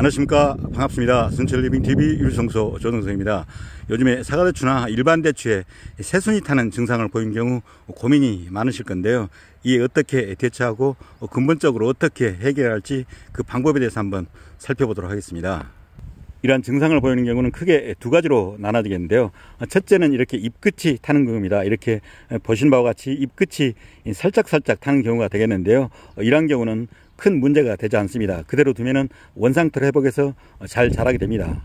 안녕하십니까 반갑습니다 순철리빙TV 유성소 조동성입니다 요즘에 사과대추나 일반 대추에 새순이 타는 증상을 보인 경우 고민이 많으실 건데요 이에 어떻게 대처하고 근본적으로 어떻게 해결할지 그 방법에 대해서 한번 살펴보도록 하겠습니다 이러한 증상을 보이는 경우는 크게 두 가지로 나눠지겠는데요. 첫째는 이렇게 입끝이 타는 겁니다. 이렇게 보신 바와 같이 입끝이 살짝살짝 타는 경우가 되겠는데요. 이러한 경우는 큰 문제가 되지 않습니다. 그대로 두면 원상틀 회복해서 잘 자라게 됩니다.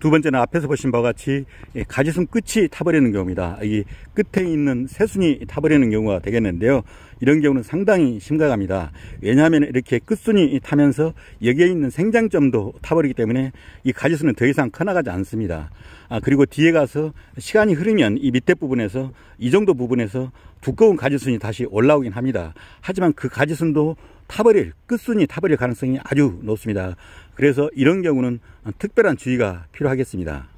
두 번째는 앞에서 보신 바와 같이 가지순 끝이 타버리는 경우입니다. 이 끝에 있는 새순이 타버리는 경우가 되겠는데요. 이런 경우는 상당히 심각합니다. 왜냐하면 이렇게 끝순이 타면서 여기에 있는 생장점도 타버리기 때문에 이가지순은더 이상 커나가지 않습니다. 아, 그리고 뒤에 가서 시간이 흐르면 이 밑에 부분에서 이 정도 부분에서 두꺼운 가지순이 다시 올라오긴 합니다. 하지만 그 가지순도 타버릴 끝순위 타버릴 가능성이 아주 높습니다. 그래서 이런 경우는 특별한 주의가 필요하겠습니다.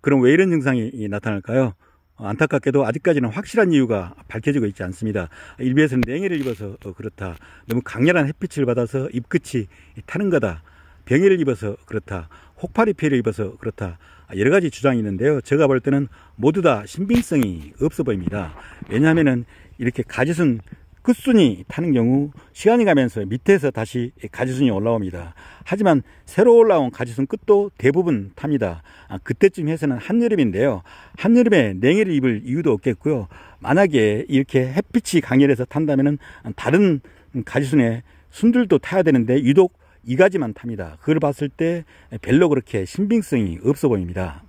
그럼 왜 이런 증상이 나타날까요? 안타깝게도 아직까지는 확실한 이유가 밝혀지고 있지 않습니다. 일부에서는 냉해를 입어서 어, 그렇다. 너무 강렬한 햇빛을 받아서 입끝이 타는 거다. 병해를 입어서 그렇다. 혹파리 피해를 입어서 그렇다. 여러 가지 주장이 있는데요. 제가 볼 때는 모두 다 신빙성이 없어 보입니다. 왜냐하면 이렇게 가짓은 끝순이 타는 경우 시간이 가면서 밑에서 다시 가지순이 올라옵니다. 하지만 새로 올라온 가지순 끝도 대부분 탑니다. 아, 그때쯤 해서는 한여름인데요. 한여름에 냉해를 입을 이유도 없겠고요. 만약에 이렇게 햇빛이 강렬해서 탄다면 다른 가지순의 순들도 타야 되는데 유독 이 가지만 탑니다. 그걸 봤을 때 별로 그렇게 신빙성이 없어 보입니다.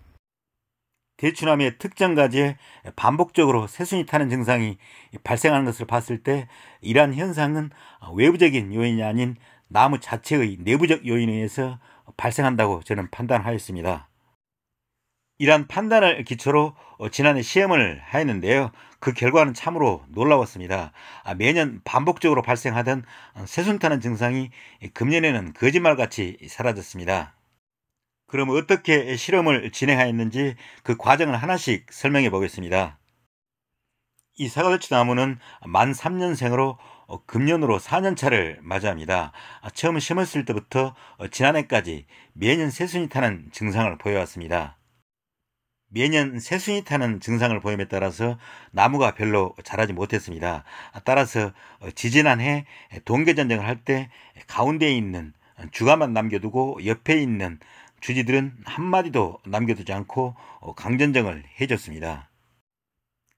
대추나무의 특정가지에 반복적으로 새순이 타는 증상이 발생하는 것을 봤을 때 이러한 현상은 외부적인 요인이 아닌 나무 자체의 내부적 요인에 의해서 발생한다고 저는 판단하였습니다. 이러한 판단을 기초로 지난해 시험을 하였는데요. 그 결과는 참으로 놀라웠습니다. 매년 반복적으로 발생하던 새순 타는 증상이 금년에는 거짓말같이 사라졌습니다. 그럼 어떻게 실험을 진행하였는지 그 과정을 하나씩 설명해 보겠습니다. 이 사과도치 나무는 만 3년생으로 어, 금년으로 4년차를 맞이합니다. 아, 처음 심었을 때부터 어, 지난해까지 매년 새순이 타는 증상을 보여왔습니다. 매년 새순이 타는 증상을 보임에 따라서 나무가 별로 자라지 못했습니다. 아, 따라서 어, 지지난해 동계전쟁을 할 때 가운데에 있는 주가만 남겨두고 옆에 있는 주지들은 한마디도 남겨두지 않고 어, 강전쟁을 해줬습니다.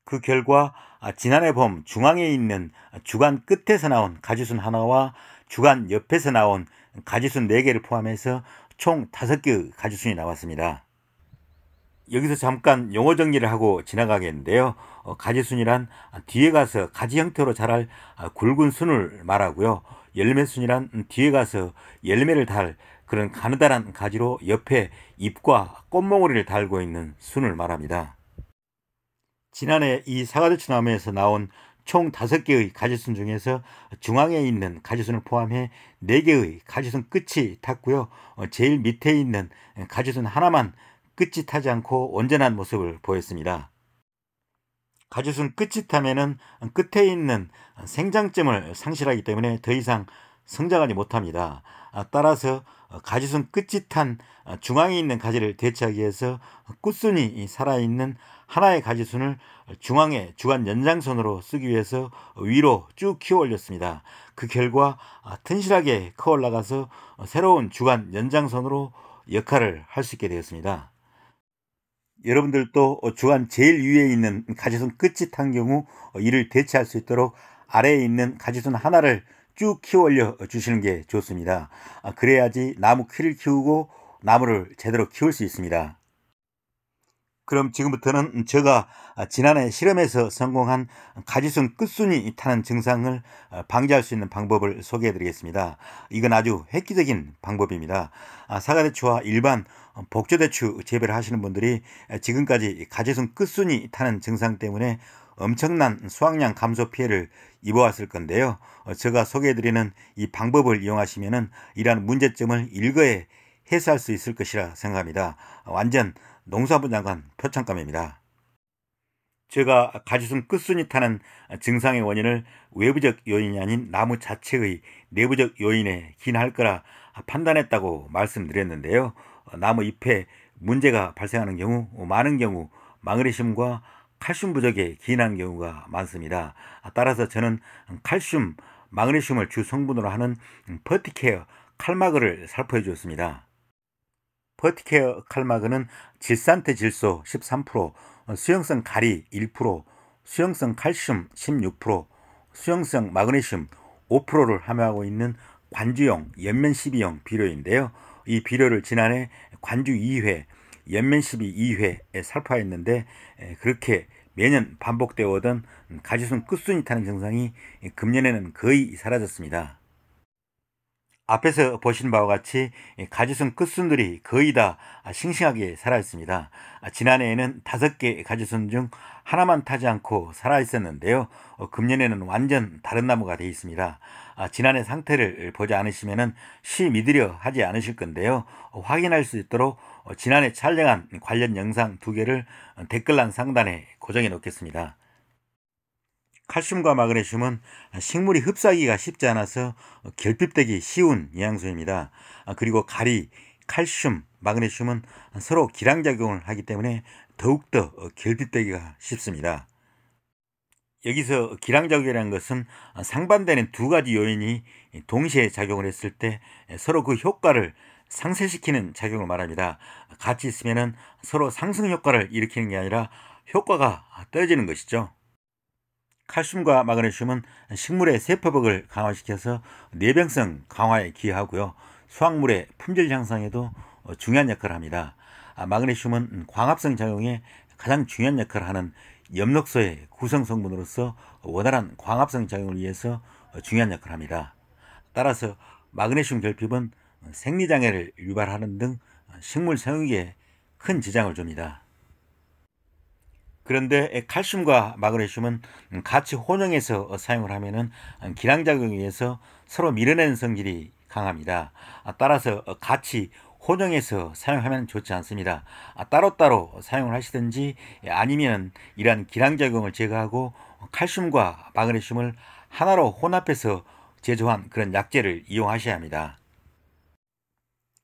그 결과 아, 지난해 봄 중앙에 있는 주간 끝에서 나온 가지순 하나와 주간 옆에서 나온 가지순 4개를 포함해서 총 5개의 가지순이 나왔습니다. 여기서 잠깐 용어 정리를 하고 지나가겠는데요. 어, 가지순이란 뒤에 가서 가지 형태로 자랄 아, 굵은 순을 말하고요. 열매순이란 뒤에 가서 열매를 달 그런 가느다란 가지로 옆에 잎과 꽃몽오리를 달고 있는 순을 말합니다. 지난해 이 사과대추나무에서 나온 총 5개의 가지순 중에서 중앙에 있는 가지순을 포함해 4개의 가지순 끝이 탔고요. 어, 제일 밑에 있는 가지순 하나만 끝이 타지 않고 온전한 모습을 보였습니다. 가지순 끝이 타면 끝에 있는 생장점을 상실하기 때문에 더 이상 성장하지 못합니다. 아, 따라서 가지순 끝짓한 중앙에 있는 가지를 대체하기 위해서 꾸순이 살아있는 하나의 가지순을 중앙의 주간 연장선으로 쓰기 위해서 위로 쭉 키워 올렸습니다. 그 결과 튼실하게 커 올라가서 새로운 주간 연장선으로 역할을 할 수 있게 되었습니다. 여러분들도 주간 제일 위에 있는 가지순 끝짓한 경우 이를 대체할 수 있도록 아래에 있는 가지순 하나를 쭉 키워 올려 주시는 게 좋습니다. 아, 그래야지 나무 키를 키우고 나무를 제대로 키울 수 있습니다. 그럼 지금부터는 제가 아, 지난해 실험에서 성공한 가지성 끝순이 타는 증상을 아, 방지할 수 있는 방법을 소개해 드리겠습니다. 이건 아주 획기적인 방법입니다. 사과대추와 일반 어, 복조대추 재배를 하시는 분들이 지금까지 가지성 끝순이 타는 증상 때문에 엄청난 수확량 감소 피해를 입어왔을 건데요. 어, 제가 소개해드리는 이 방법을 이용하시면 이러한 문제점을 일거에 해소할 수 있을 것이라 생각합니다. 완전 농사부 장관 표창감입니다. 제가 가지순 끝순이 타는 증상의 원인을 외부적 요인이 아닌 나무 자체의 내부적 요인에 기인할 거라 판단했다고 말씀드렸는데요. 어, 나무 잎에 문제가 발생하는 경우 많은 경우 마그네슘과 칼슘 부족에 기인한 경우가 많습니다. 아, 따라서 저는 칼슘, 마그네슘을 주 성분으로 하는 버티케어 칼마그를 살포해 주었습니다. 버티케어 칼마그는 질산태 질소 13%, 수용성 가리 1%, 수용성 칼슘 16%, 수용성 마그네슘 5%를 함유하고 있는 관주용 연면 1 2용 비료인데요. 이 비료를 지난해 관주 2회 연면 시비 2회에 살파했는데 그렇게 매년 반복되어 오던 가지순 끝순이 타는 증상이 금년에는 거의 사라졌습니다. 앞에서 보신 바와 같이 가지순 끝순들이 거의 다 싱싱하게 살아있습니다. 지난해에는 다섯 개 가지순 중 하나만 타지 않고 살아있었는데요. 어, 금년에는 완전 다른 나무가 되어 있습니다. 아, 지난해 상태를 보지 않으시면 시믿으려 하지 않으실 건데요. 어, 확인할 수 있도록 어, 지난해 촬영한 관련 영상 두 개를 어, 댓글란 상단에 고정해 놓겠습니다. 칼슘과 마그네슘은 식물이 흡수하기가 쉽지 않아서 어, 결핍되기 쉬운 영양소입니다. 아, 그리고 가리, 칼슘, 마그네슘은 서로 기량작용을 하기 때문에 더욱더 결핍되기가 쉽습니다. 여기서 기량작용이라는 것은 아, 상반되는 두 가지 요인이 동시에 작용을 했을 때 서로 그 효과를 상쇄시키는 작용을 말합니다. 같이 있으면 서로 상승 효과를 일으키는 게 아니라 효과가 떨어지는 것이죠. 칼슘과 마그네슘은 식물의 세포벽을 강화시켜서 내병성 강화에 기여하고요. 수확물의 품질 향상에도 중요한 역할을 합니다. 마그네슘은 광합성 작용에 가장 중요한 역할을 하는 염록소의 구성 성분으로서 원활한 광합성 작용을 위해서 중요한 역할을 합니다. 따라서 마그네슘 결핍은 생리장애를 유발하는 등 식물 생육에큰 지장을 줍니다. 그런데 칼슘과 마그네슘은 같이 혼용해서 사용을 하면은 기량작용에 의해서 서로 밀어내는 성질이 강합니다. 따라서 같이 혼용해서 사용하면 좋지 않습니다. 따로따로 사용을 하시든지 아니면 이러한 기량작용을 제거하고 칼슘과 마그네슘을 하나로 혼합해서 제조한 그런 약재를 이용하셔야 합니다.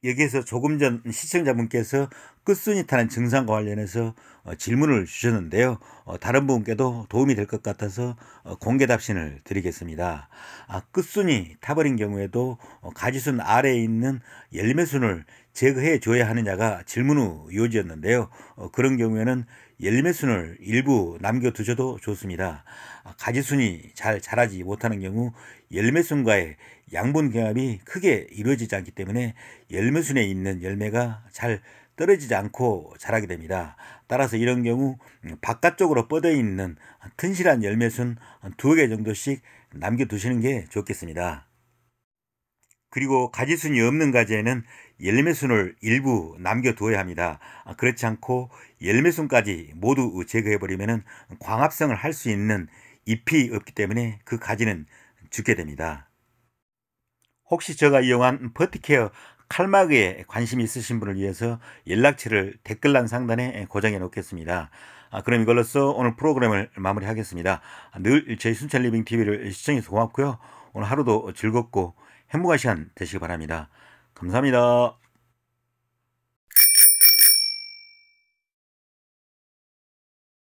여기에서 조금 전 시청자분께서 끝순이 타는 증상과 관련해서 어, 질문을 주셨는데요. 어, 다른 분께도 도움이 될 것 같아서 어, 공개 답신을 드리겠습니다. 아, 끝순이 타버린 경우에도 가지순 아래에 있는 열매순을 제거해 줘야 하느냐가 질문 후 요지였는데요. 그런 경우에는 열매순을 일부 남겨두셔도 좋습니다. 아, 가지순이 잘 자라지 못하는 경우 열매순과의 양분 경합이 크게 이루어지지 않기 때문에 열매순에 있는 열매가 잘 떨어지지 않고 자라게 됩니다. 따라서 이런 경우 음, 바깥쪽으로 뻗어 있는 튼실한 열매순 두 개 정도씩 남겨두시는 게 좋겠습니다. 그리고 가지순이 없는 가지에는 열매순을 일부 남겨두어야 합니다. 아, 그렇지 않고 열매순까지 모두 제거해버리면 광합성을 할 수 있는 잎이 없기 때문에 그 가지는 죽게 됩니다. 혹시 제가 이용한 버티케어 칼막에 관심이 있으신 분을 위해서 연락처를 댓글란 상단에 고정해 놓겠습니다. 아, 그럼 이걸로써 오늘 프로그램을 마무리하겠습니다. 아, 늘 저희 순찰 리빙 TV를 시청해서 주셔 고맙고요. 오늘 하루도 즐겁고 행복한 시간 되시기 바랍니다. 감사합니다.